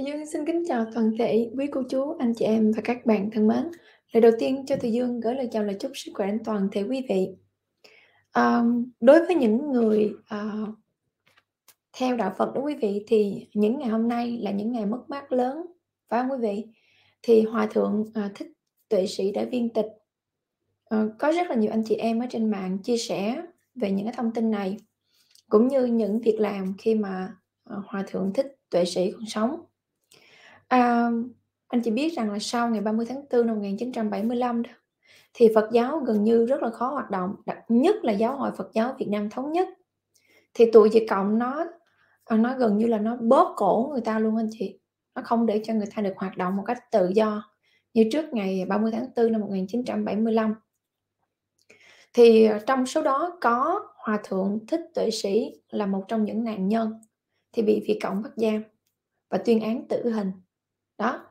Thì Dương xin kính chào toàn thể quý cô chú, anh chị em và các bạn thân mến. Lời đầu tiên cho Thùy Dương gửi lời chào lời chúc sức khỏe an toàn thể quý vị. À, đối với những người à, theo đạo Phật đó quý vị thì những ngày hôm nay là những ngày mất mát lớn phải không quý vị? Thì Hòa Thượng à, Thích Tuệ Sĩ đã viên tịch. À, có rất là nhiều anh chị em ở trên mạng chia sẻ về những cái thông tin này cũng như những việc làm khi mà à, Hòa Thượng Thích Tuệ Sĩ còn sống À, anh chỉ biết rằng là sau ngày 30 tháng 4 năm 1975 đó, thì Phật giáo gần như rất là khó hoạt động, đặc nhất là giáo hội Phật giáo Việt Nam thống nhất. Thì tụi chị cộng nó à, nó gần như là nó bóp cổ người ta luôn anh chị. Nó không để cho người ta được hoạt động một cách tự do như trước ngày 30 tháng 4 năm 1975. Thì à, trong số đó có Hòa Thượng Thích Tuệ Sĩ là một trong những nạn nhân thì bị Việt Cộng bắt giam và tuyên án tử hình đó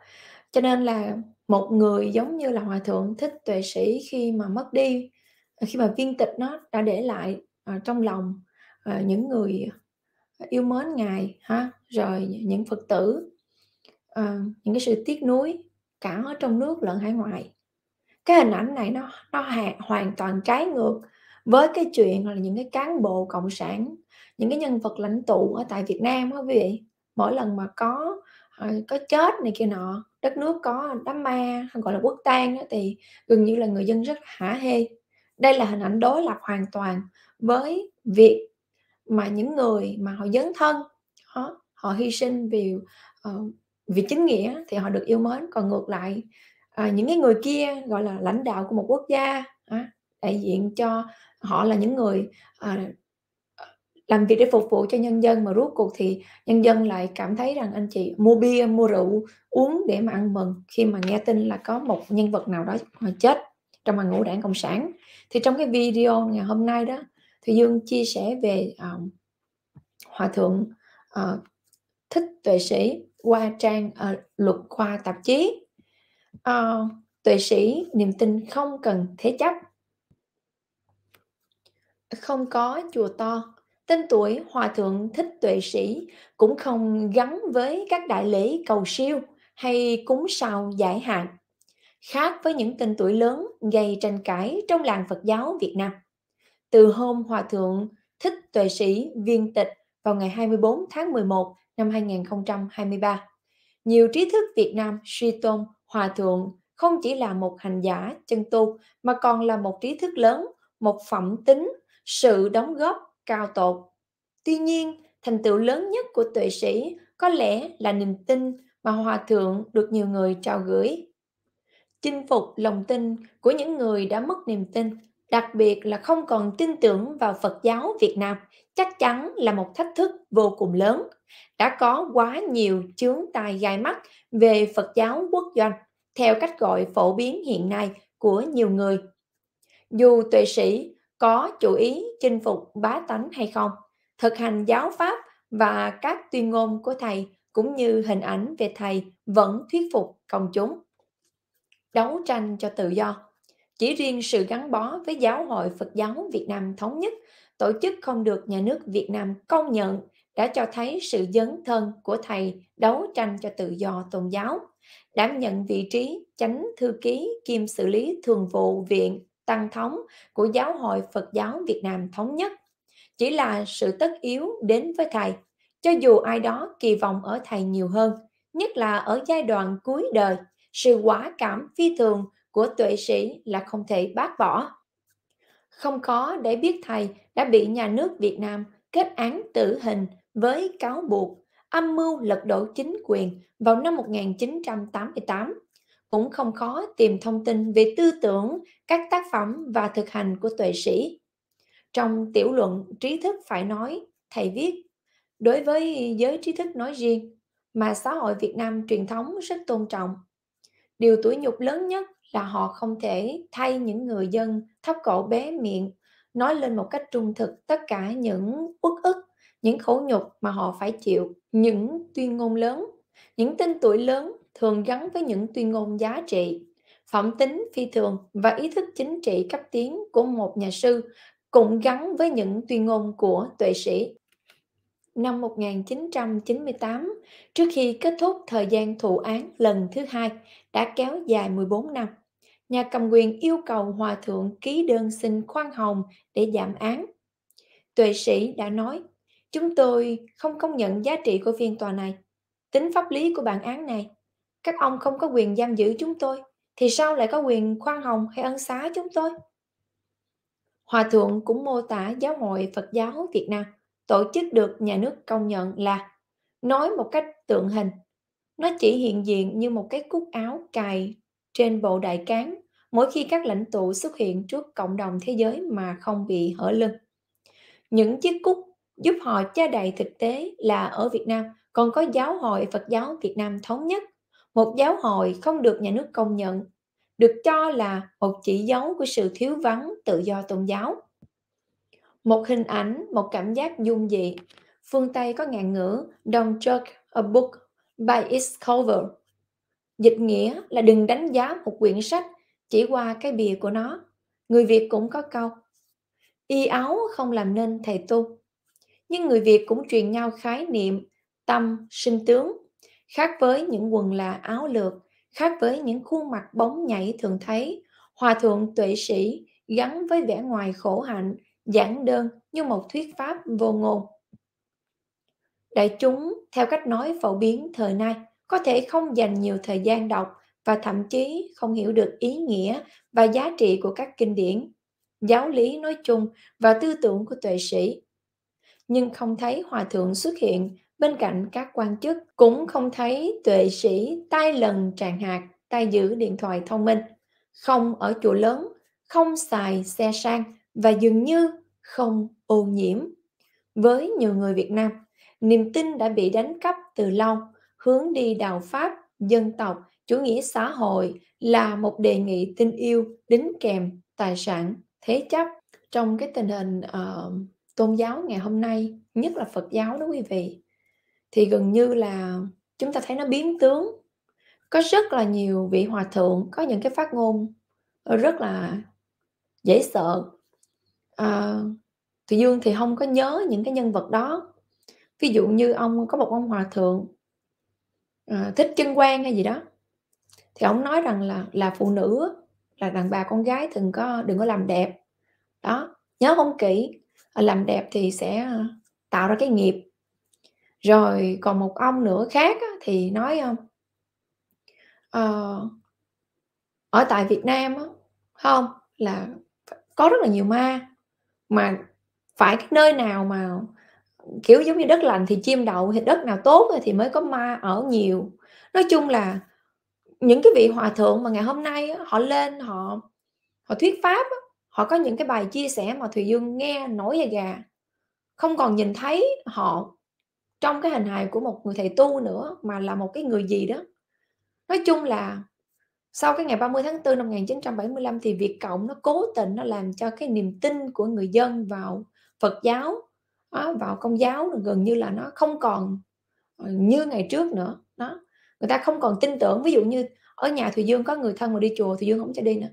cho nên là một người giống như là hòa thượng thích tuệ sĩ khi mà mất đi ờ, khi mà viên tịch nó đã để lại uh, trong lòng uh, những người yêu mến ngài ha rồi những phật tử uh, những cái sự tiếc nuối cả ở trong nước lẫn hải ngoại cái hình ảnh này nó nó hạ, hoàn toàn trái ngược với cái chuyện là những cái cán bộ cộng sản những cái nhân vật lãnh tụ ở tại Việt Nam đó quý vị mỗi lần mà có Ờ, có chết này kia nọ đất nước có đám ma hay gọi là quốc tang thì gần như là người dân rất hả hê đây là hình ảnh đối lập hoàn toàn với việc mà những người mà họ dấn thân đó, họ hy sinh vì uh, vì chính nghĩa thì họ được yêu mến còn ngược lại uh, những cái người kia gọi là lãnh đạo của một quốc gia uh, đại diện cho họ là những người uh, làm việc để phục vụ cho nhân dân mà rốt cuộc thì nhân dân lại cảm thấy rằng anh chị mua bia mua rượu uống để mà ăn mừng khi mà nghe tin là có một nhân vật nào đó chết trong hàng ngũ đảng cộng sản thì trong cái video ngày hôm nay đó thì dương chia sẻ về uh, hòa thượng uh, thích tuệ sĩ qua trang uh, luật khoa tạp chí uh, tuệ sĩ niềm tin không cần thế chấp không có chùa to Tên tuổi Hòa Thượng Thích Tuệ Sĩ cũng không gắn với các đại lễ cầu siêu hay cúng sao giải hạn, khác với những tên tuổi lớn gây tranh cãi trong làng Phật giáo Việt Nam. Từ hôm Hòa Thượng Thích Tuệ Sĩ viên tịch vào ngày 24 tháng 11 năm 2023, nhiều trí thức Việt Nam suy tôn Hòa Thượng không chỉ là một hành giả chân tu mà còn là một trí thức lớn, một phẩm tính, sự đóng góp cao tột. Tuy nhiên, thành tựu lớn nhất của tuệ sĩ có lẽ là niềm tin mà Hòa Thượng được nhiều người trao gửi. Chinh phục lòng tin của những người đã mất niềm tin, đặc biệt là không còn tin tưởng vào Phật giáo Việt Nam, chắc chắn là một thách thức vô cùng lớn. Đã có quá nhiều chướng tài gai mắt về Phật giáo quốc doanh, theo cách gọi phổ biến hiện nay của nhiều người. Dù tuệ sĩ có chủ ý chinh phục bá tánh hay không, thực hành giáo pháp và các tuyên ngôn của thầy cũng như hình ảnh về thầy vẫn thuyết phục công chúng. Đấu tranh cho tự do Chỉ riêng sự gắn bó với Giáo hội Phật giáo Việt Nam Thống nhất, tổ chức không được nhà nước Việt Nam công nhận đã cho thấy sự dấn thân của thầy đấu tranh cho tự do tôn giáo. Đảm nhận vị trí chánh thư ký kiêm xử lý thường vụ viện tăng thống của giáo hội Phật giáo Việt Nam thống nhất chỉ là sự tất yếu đến với thầy cho dù ai đó kỳ vọng ở thầy nhiều hơn nhất là ở giai đoạn cuối đời sự quả cảm phi thường của tuệ sĩ là không thể bác bỏ không khó để biết thầy đã bị nhà nước Việt Nam kết án tử hình với cáo buộc âm mưu lật đổ chính quyền vào năm 1988 cũng không khó tìm thông tin về tư tưởng, các tác phẩm và thực hành của tuệ sĩ. Trong tiểu luận trí thức phải nói, thầy viết, đối với giới trí thức nói riêng, mà xã hội Việt Nam truyền thống rất tôn trọng. Điều tuổi nhục lớn nhất là họ không thể thay những người dân thấp cổ bé miệng, nói lên một cách trung thực tất cả những uất ức, những khổ nhục mà họ phải chịu, những tuyên ngôn lớn, những tên tuổi lớn thường gắn với những tuyên ngôn giá trị phẩm tính phi thường và ý thức chính trị cấp tiến của một nhà sư cũng gắn với những tuyên ngôn của tuệ sĩ. Năm 1998, trước khi kết thúc thời gian thụ án lần thứ hai, đã kéo dài 14 năm, nhà cầm quyền yêu cầu Hòa Thượng ký đơn xin khoan hồng để giảm án. Tuệ sĩ đã nói, chúng tôi không công nhận giá trị của phiên tòa này, tính pháp lý của bản án này các ông không có quyền giam giữ chúng tôi thì sao lại có quyền khoan hồng hay ân xá chúng tôi hòa thượng cũng mô tả giáo hội phật giáo việt nam tổ chức được nhà nước công nhận là nói một cách tượng hình nó chỉ hiện diện như một cái cúc áo cài trên bộ đại cán mỗi khi các lãnh tụ xuất hiện trước cộng đồng thế giới mà không bị hở lưng những chiếc cúc giúp họ che đậy thực tế là ở việt nam còn có giáo hội phật giáo việt nam thống nhất một giáo hội không được nhà nước công nhận được cho là một chỉ dấu của sự thiếu vắng tự do tôn giáo một hình ảnh một cảm giác dung dị phương tây có ngạn ngữ don't judge a book by its cover dịch nghĩa là đừng đánh giá một quyển sách chỉ qua cái bìa của nó người việt cũng có câu y áo không làm nên thầy tu nhưng người việt cũng truyền nhau khái niệm tâm sinh tướng Khác với những quần là áo lược, khác với những khuôn mặt bóng nhảy thường thấy, hòa thượng tuệ sĩ gắn với vẻ ngoài khổ hạnh, giản đơn như một thuyết pháp vô ngôn. Đại chúng, theo cách nói phổ biến thời nay, có thể không dành nhiều thời gian đọc và thậm chí không hiểu được ý nghĩa và giá trị của các kinh điển, giáo lý nói chung và tư tưởng của tuệ sĩ. Nhưng không thấy hòa thượng xuất hiện Bên cạnh các quan chức cũng không thấy tuệ sĩ tay lần tràn hạt, tay giữ điện thoại thông minh, không ở chùa lớn, không xài xe sang và dường như không ô nhiễm. Với nhiều người Việt Nam, niềm tin đã bị đánh cắp từ lâu, hướng đi đạo Pháp, dân tộc, chủ nghĩa xã hội là một đề nghị tình yêu đính kèm tài sản thế chấp trong cái tình hình uh, tôn giáo ngày hôm nay nhất là phật giáo đó quý vị thì gần như là chúng ta thấy nó biến tướng có rất là nhiều vị hòa thượng có những cái phát ngôn ờ, rất là dễ sợ à, thì dương thì không có nhớ những cái nhân vật đó ví dụ như ông có một ông hòa thượng à, thích chân quan hay gì đó thì ông nói rằng là là phụ nữ là đàn bà con gái thường có đừng có làm đẹp đó nhớ không kỹ làm đẹp thì sẽ ờ, tạo ra cái nghiệp rồi còn một ông nữa khác á, thì nói không ờ, uh, ờ, ở tại Việt Nam á, không là có rất là nhiều ma mà phải cái nơi nào mà kiểu giống như đất lành thì chim đậu thì đất nào tốt thì mới có ma ở nhiều nói chung là những cái vị hòa thượng mà ngày hôm nay họ lên họ họ thuyết pháp họ có những cái bài chia sẻ mà thùy dương nghe nổi da gà không còn nhìn thấy họ trong cái hình hài của một người thầy tu nữa mà là một cái người gì đó nói chung là sau cái ngày 30 tháng 4 năm 1975 thì Việt Cộng nó cố tình nó làm cho cái niềm tin của người dân vào Phật giáo vào công giáo gần như là nó không còn ờ, như ngày trước nữa nó người ta không còn tin tưởng ví dụ như ở nhà Thùy Dương có người thân mà đi chùa Thùy Dương không cho đi nữa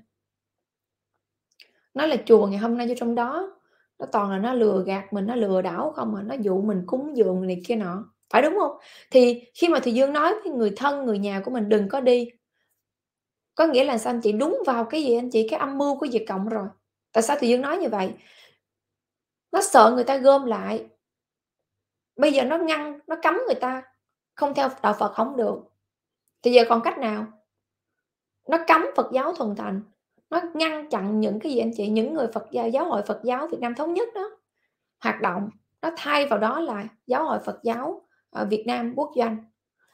nói là chùa ngày hôm nay vô trong đó nó toàn là nó lừa gạt mình nó lừa đảo không à nó dụ mình cúng dường này kia nọ phải đúng không thì khi mà thùy dương nói với người thân người nhà của mình đừng có đi có nghĩa là sao anh chị đúng vào cái gì anh chị cái âm mưu của diệt cộng rồi tại sao thùy dương nói như vậy nó sợ người ta gom lại bây giờ nó ngăn nó cấm người ta không theo đạo phật không được thì giờ còn cách nào nó cấm phật giáo thuần thành nó ngăn chặn những cái gì anh chị những người Phật giáo giáo hội Phật giáo Việt Nam thống nhất đó hoạt động nó thay vào đó là giáo hội Phật giáo ở ờ, Việt Nam quốc doanh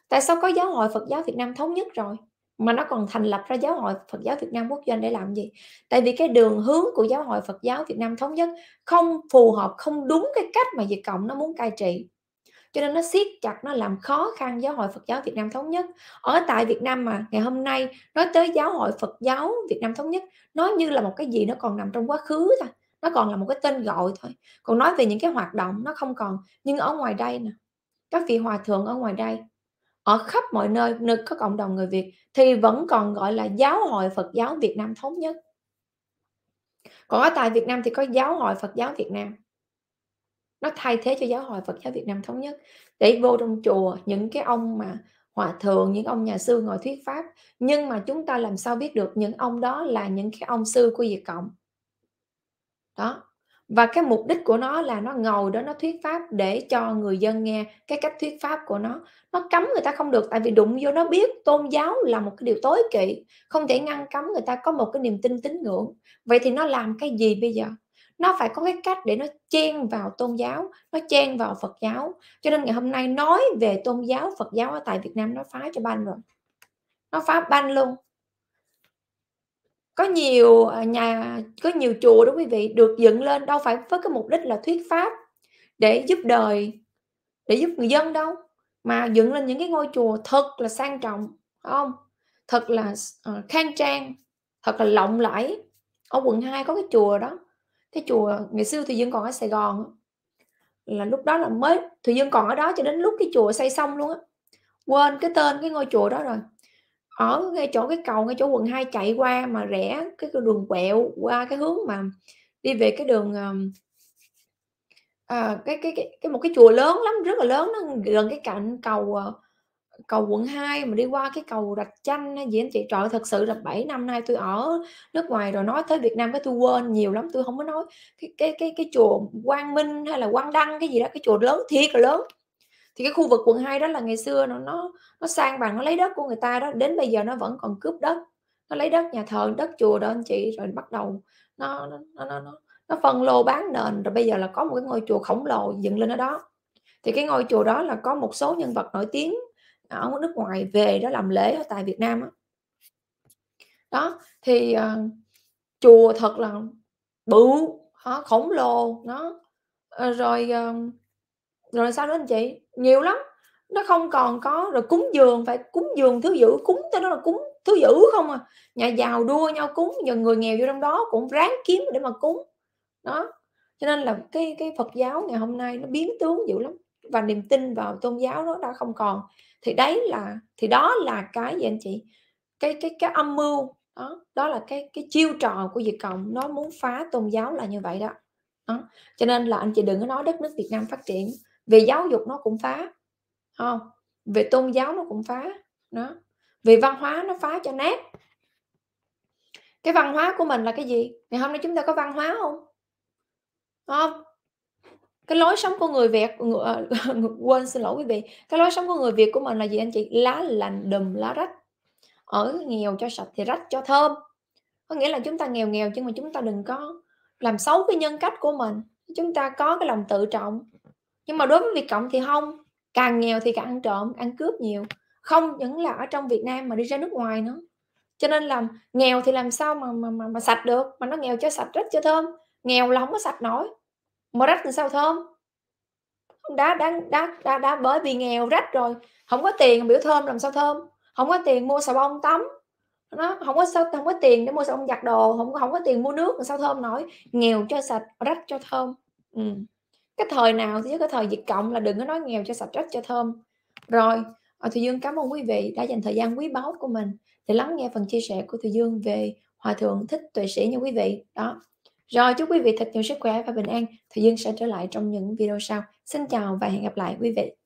tại sao có giáo hội Phật giáo Việt Nam thống nhất rồi mà nó còn thành lập ra giáo hội Phật giáo Việt Nam quốc doanh để làm gì tại vì cái đường hướng của giáo hội Phật giáo Việt Nam thống nhất không phù hợp không đúng cái cách mà Việt Cộng nó muốn cai trị cho nên nó siết chặt nó làm khó khăn giáo hội Phật giáo Việt Nam thống nhất ở tại Việt Nam mà ngày hôm nay nói tới giáo hội Phật giáo Việt Nam thống nhất nó như là một cái gì nó còn nằm trong quá khứ thôi nó còn là một cái tên gọi thôi còn nói về những cái hoạt động nó không còn nhưng ở ngoài đây nè các vị hòa thượng ở ngoài đây ở khắp mọi nơi nơi có cộng đồng người Việt thì vẫn còn gọi là giáo hội Phật giáo Việt Nam thống nhất còn ở tại Việt Nam thì có giáo hội Phật giáo Việt Nam nó thay thế cho giáo hội Phật giáo Việt Nam thống nhất để vô trong chùa những cái ông mà hòa thượng những ông nhà sư ngồi thuyết pháp nhưng mà chúng ta làm sao biết được những ông đó là những cái ông sư của Việt Cộng đó và cái mục đích của nó là nó ngồi đó nó thuyết pháp để cho người dân nghe cái cách thuyết pháp của nó nó cấm người ta không được tại vì đụng vô nó biết tôn giáo là một cái điều tối kỵ không thể ngăn cấm người ta có một cái niềm tin tín ngưỡng vậy thì nó làm cái gì bây giờ nó phải có cái cách để nó chen vào tôn giáo nó chen vào phật giáo cho nên ngày hôm nay nói về tôn giáo phật giáo ở tại việt nam nó phá cho banh rồi nó phá banh luôn có nhiều à, nhà có nhiều chùa đó quý vị được dựng lên đâu phải với cái mục đích là thuyết pháp để giúp đời để giúp người dân đâu mà dựng lên những cái ngôi chùa thật là sang trọng không thật là ờ, khang trang thật là lộng lẫy ở quận 2 có cái chùa đó cái chùa ngày xưa thì dương còn ở sài gòn là lúc đó là mới thì dương còn ở đó cho đến lúc cái chùa xây xong luôn á quên cái tên cái ngôi chùa đó rồi ở ngay chỗ cái cầu ngay chỗ quận 2 chạy qua mà rẽ cái đường quẹo qua cái hướng mà đi về cái đường à, cái, cái cái cái một cái chùa lớn lắm rất là lớn nó gần cái cạnh cầu ờ, cầu quận 2 mà đi qua cái cầu rạch chanh hay gì anh chị trời thật sự là 7 năm nay tôi ở nước ngoài rồi nói tới Việt Nam cái tôi quên nhiều lắm tôi không có nói cái cái cái cái chùa Quang Minh hay là Quang Đăng cái gì đó cái chùa lớn thiệt là lớn thì cái khu vực quận 2 đó là ngày xưa nó nó nó sang bằng nó lấy đất của người ta đó đến bây giờ nó vẫn còn cướp đất nó lấy đất nhà thờ đất chùa đó anh chị rồi bắt đầu nó nó nó nó, nó phân lô bán nền rồi bây giờ là có một cái ngôi chùa khổng lồ dựng lên ở đó thì cái ngôi chùa đó là có một số nhân vật nổi tiếng ở nước ngoài về đó làm lễ ở tại Việt Nam đó, đó thì uh, chùa thật là bự hả, khổng lồ nó ờ, rồi uh, rồi sao nữa anh chị nhiều lắm nó không còn có rồi cúng giường phải cúng giường thứ dữ cúng tới đó là cúng thứ dữ không à nhà giàu đua nhau cúng giờ người nghèo vô trong đó cũng ráng kiếm để mà cúng đó cho nên là cái cái Phật giáo ngày hôm nay nó biến tướng dữ lắm và niềm tin vào tôn giáo nó đã không còn thì đấy là thì đó là cái gì anh chị cái cái cái âm mưu đó đó là cái cái chiêu trò của diệt cộng nó muốn phá tôn giáo là như vậy đó đó cho nên là anh chị đừng có nói đất nước Việt Nam phát triển về giáo dục nó cũng phá không về tôn giáo nó cũng phá đó về văn hóa nó phá cho nát cái văn hóa của mình là cái gì ngày hôm nay chúng ta có văn hóa không không cái lối sống của người việt ờ, quên xin lỗi quý vị cái lối sống của người việt của mình là gì anh chị lá lành đùm lá rách ở nghèo cho sạch thì rách cho thơm có nghĩa là chúng ta nghèo nghèo nhưng mà chúng ta đừng có làm xấu cái nhân cách của mình chúng ta có cái lòng tự trọng nhưng mà đối với việt cộng thì không càng nghèo thì càng ăn trộm ăn cướp nhiều không những là ở trong việt nam mà đi ra nước ngoài nữa cho nên làm nghèo thì làm sao mà mà mà, mà sạch được mà nó nghèo cho sạch rất cho thơm nghèo là không có sạch nổi mà rách thì sao thơm không đá đá đá đá đá bởi vì nghèo rách rồi không có tiền biểu thơm làm sao thơm không có tiền mua xà bông tắm nó không có sao không có tiền để mua xà bông giặt đồ không không có tiền mua nước làm sao thơm nổi nghèo cho sạch rách cho thơm ừ. cái thời nào thì cái thời dịch cộng là đừng có nói nghèo cho sạch rách cho thơm rồi à, Thùy Dương cảm ơn quý vị đã dành thời gian quý báu của mình để lắng nghe phần chia sẻ của Thùy Dương về Hòa Thượng Thích Tuệ Sĩ nha quý vị. Đó, rồi chúc quý vị thật nhiều sức khỏe và bình an. Thùy Dương sẽ trở lại trong những video sau. Xin chào và hẹn gặp lại quý vị.